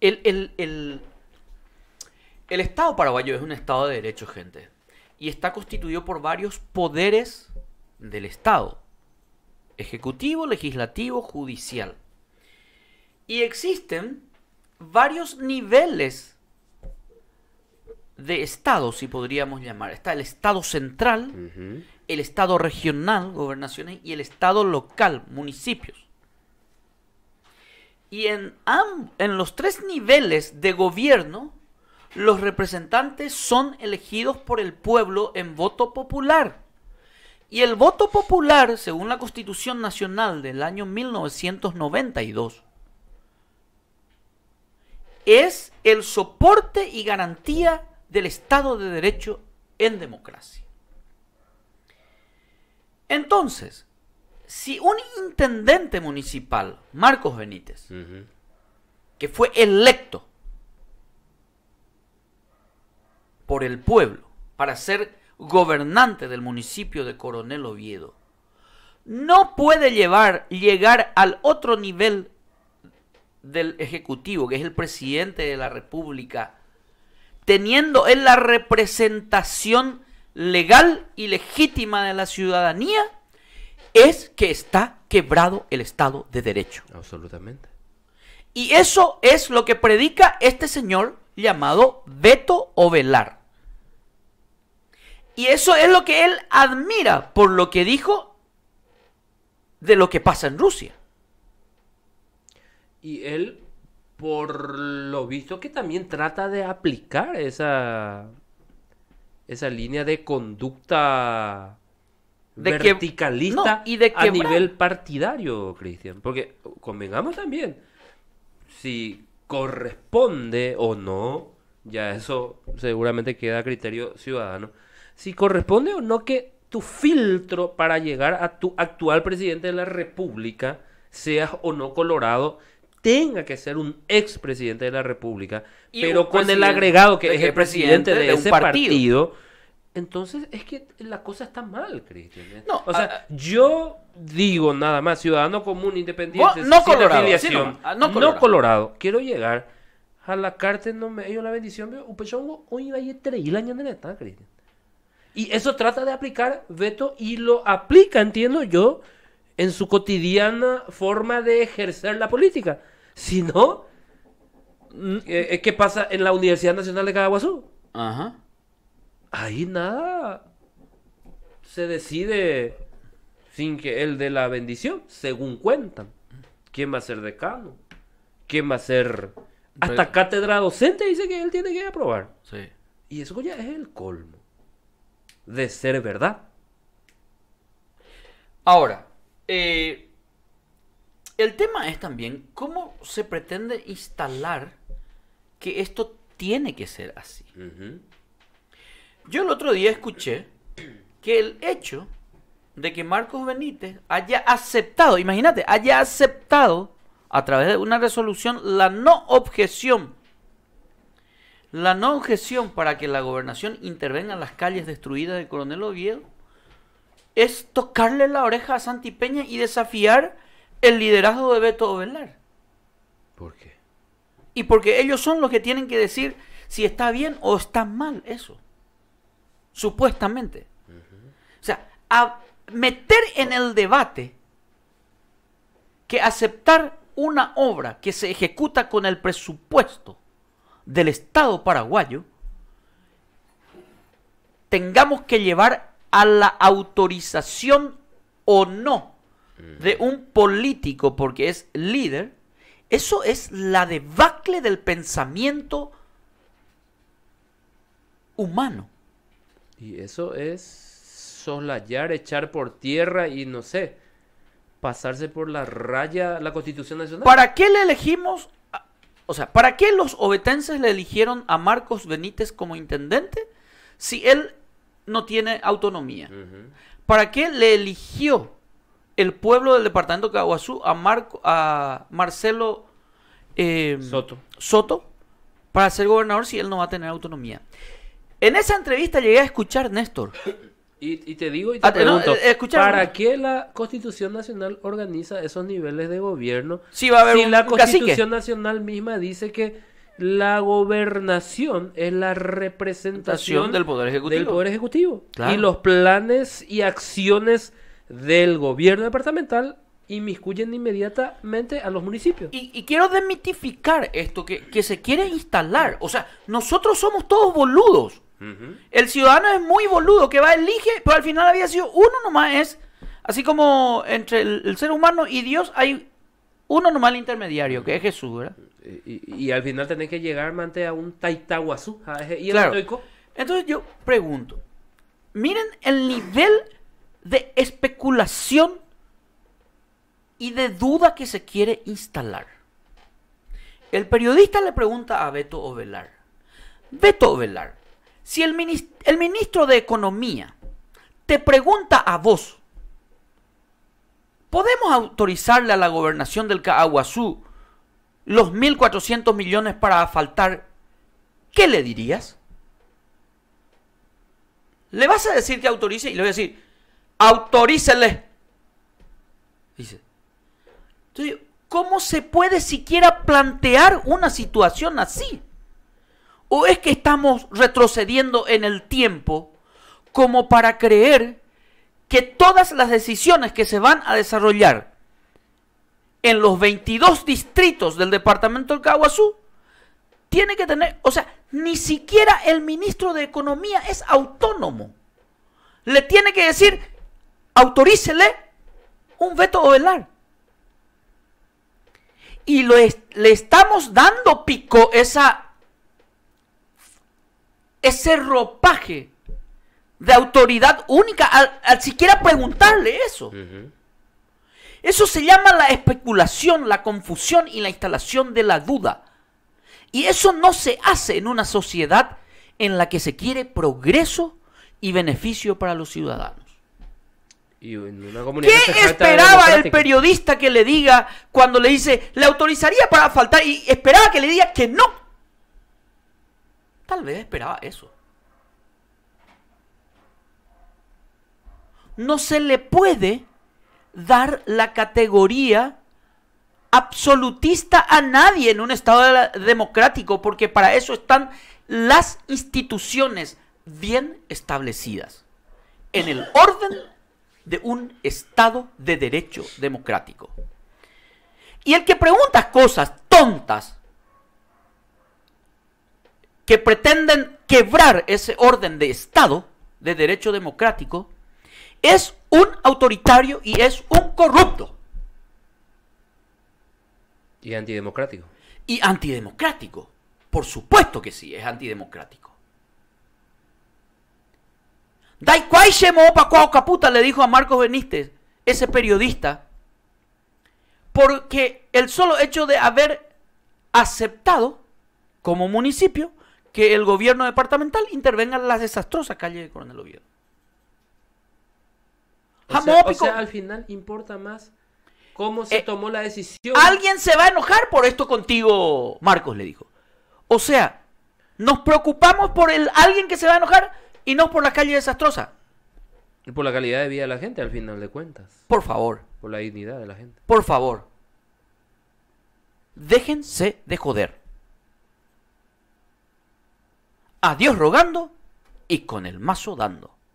El, Estado paraguayo es un Estado de derecho, gente. Y está constituido por varios poderes del Estado. Ejecutivo, legislativo, judicial. Y existen varios niveles de Estado, si podríamos llamar. Está el Estado central, el Estado regional, gobernaciones, y el Estado local, municipios. Y en, los tres niveles de gobierno, los representantes son elegidos por el pueblo en voto popular. Y el voto popular, según la Constitución Nacional del año 1992, es el soporte y garantía del Estado de Derecho en democracia. Entonces, si un intendente municipal, Marcos Benítez, que fue electo por el pueblo para ser gobernante del municipio de Coronel Oviedo, no puede llevar, llegar al otro nivel del Ejecutivo, que es el presidente de la República, teniendo él la representación legal y legítima de la ciudadanía, es que está quebrado el Estado de Derecho. Absolutamente. Y eso es lo que predica este señor llamado Beto Ovelar. Y eso es lo que él admira por lo que dijo de lo que pasa en Rusia. Y él, por lo visto, que también trata de aplicar esa, esa línea de conducta de verticalista y de a nivel partidario, Cristian. Porque convengamos también, si corresponde o no, ya eso seguramente queda a criterio ciudadano, si corresponde o no que tu filtro para llegar a tu actual presidente de la República, seas o no colorado, tenga que ser un ex presidente de la República, pero con el agregado que es el presidente de, ese partido entonces es que la cosa está mal, Cristian. ¿eh? No, o sea, ah, ah. yo digo nada más, ciudadano común, independiente, ah, no, colorado, no, colorado. Quiero llegar a la cárcel, no me dio la bendición, pechongo pues hoy vaya y de neta, Cristian. Y eso trata de aplicar veto y lo aplica, entiendo yo, en su cotidiana forma de ejercer la política. Si no, es eh, eh, que pasa en la Universidad Nacional de Caguazú Ajá ahí nada se decide sin que el de la bendición, según cuentan. ¿Quién va a ser decano? ¿Quién va a ser hasta cátedra docente? Dice que él tiene que aprobar. Sí. Y eso ya es el colmo de ser verdad. Ahora, eh, el tema es también cómo se pretende instalar que esto tiene que ser así. Yo el otro día escuché que el hecho de que Marcos Benítez haya aceptado, imagínate, haya aceptado a través de una resolución la no objeción. La no objeción para que la gobernación intervenga en las calles destruidas del coronel Oviedo es tocarle la oreja a Santi Peña y desafiar el liderazgo de Beto Ovelar. ¿Por qué? Y porque ellos son los que tienen que decir si está bien o está mal eso supuestamente. O sea, a meter en el debate que aceptar una obra que se ejecuta con el presupuesto del Estado paraguayo, tengamos que llevar a la autorización o no de un político porque es líder, eso es la debacle del pensamiento humano. Y eso es soslayar, echar por tierra y no sé, pasarse por la raya la Constitución Nacional. ¿Para qué le elegimos? o sea, ¿para qué los obetenses le eligieron a Marcos Benítez como intendente si él no tiene autonomía? ¿Para qué le eligió el pueblo del departamento de Caguazú a, Marco, a Marcelo eh, Soto. Soto para ser gobernador si él no va a tener autonomía? En esa entrevista llegué a escuchar, Néstor. Y, te digo y te ah, pregunto, eh, ¿para qué la Constitución Nacional organiza esos niveles de gobierno? va a haber si la Constitución Nacional misma dice que la gobernación es la representación del Poder Ejecutivo. Del poder ejecutivo. Y los planes y acciones del gobierno departamental inmiscuyen inmediatamente a los municipios. Y, quiero demitificar esto que, se quiere instalar. O sea, nosotros somos todos boludos. El ciudadano es muy boludo, que va, elige, pero al final había sido uno nomás así como entre el, ser humano y Dios hay uno nomás intermediario, que es Jesús, ¿verdad? Y, al final tenés que llegar, a un Taitaguazú. ¿Y el Entonces yo pregunto, miren el nivel de especulación y de duda que se quiere instalar. El periodista le pregunta a Beto Ovelar, Beto Ovelar, si el, el ministro de Economía te pregunta a vos, ¿podemos autorizarle a la gobernación del Caaguazú los 1.400 millones para asfaltar? ¿Qué le dirías? Le vas a decir que autorice y le voy a decir, autorícele. Dice. Entonces, ¿cómo se puede siquiera plantear una situación así? ¿O es que estamos retrocediendo en el tiempo como para creer que todas las decisiones que se van a desarrollar en los 22 distritos del departamento del Caguazú tiene que tener, o sea, ni siquiera el ministro de Economía es autónomo. Le tiene que decir, autorícele un veto velar. Y le estamos dando pico esa ese ropaje de autoridad única al, siquiera preguntarle eso. Eso se llama la especulación, la confusión y la instalación de la duda. Y eso no se hace en una sociedad en la que se quiere progreso y beneficio para los ciudadanos. ¿Qué esperaba el periodista que le diga cuando le dice, le autorizaría para faltar? Y esperaba que le diga que no. Tal vez esperaba eso. No se le puede dar la categoría absolutista a nadie en un Estado democrático, porque para eso están las instituciones bien establecidas, en el orden de un Estado de derecho democrático. Y el que pregunta cosas tontas que pretenden quebrar ese orden de Estado, de derecho democrático, es un autoritario y es un corrupto. Y antidemocrático. Y antidemocrático. Por supuesto que sí, es antidemocrático. Daikwai Shemopa Caputa le dijo a Marcos Benítez, ese periodista, porque el solo hecho de haber aceptado como municipio que el gobierno departamental intervenga en la desastrosa calle de Coronel Oviedo. O al final importa más cómo se eh, tomó la decisión. Alguien se va a enojar por esto contigo, Marcos, le dijo. O sea, nos preocupamos por el alguien que se va a enojar y no por la calle desastrosa. Y por la calidad de vida de la gente, al final de cuentas. Por favor. Por la dignidad de la gente. Por favor. Déjense de joder. Adiós Dios rogando y con el mazo dando.